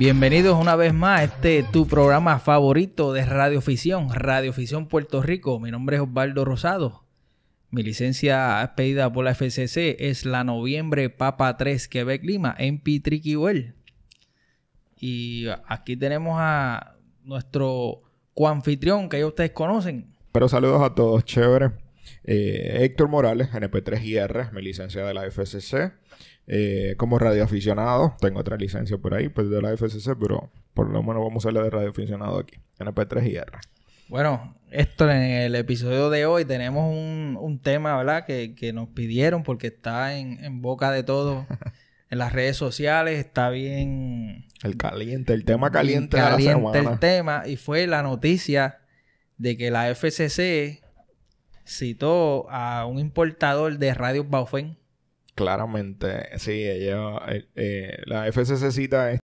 Bienvenidos una vez más a este tu programa favorito de Radio Radio Fisión Puerto Rico. Mi nombre es Osvaldo Rosado. Mi licencia pedida por la FCC es la noviembre Papa 3 Quebec Lima en Pitriquihuel. Y aquí tenemos a nuestro coanfitrión que ya ustedes conocen. Pero saludos a todos, chévere. Eh, Héctor Morales, NP3IR, mi licencia de la FCC. Eh, como radioaficionado, tengo otra licencia por ahí, pues de la FCC, pero por lo menos vamos a hablar de radioaficionado aquí, NP3IR. Bueno, esto en el episodio de hoy tenemos un, tema, ¿verdad? Que, nos pidieron porque está en, boca de todos. en las redes sociales, está bien... El caliente, el tema caliente, caliente de la el tema y fue la noticia de que la FCC citó a un importador de Radio Baufen. Claramente, sí, ella, eh, eh, la FCC cita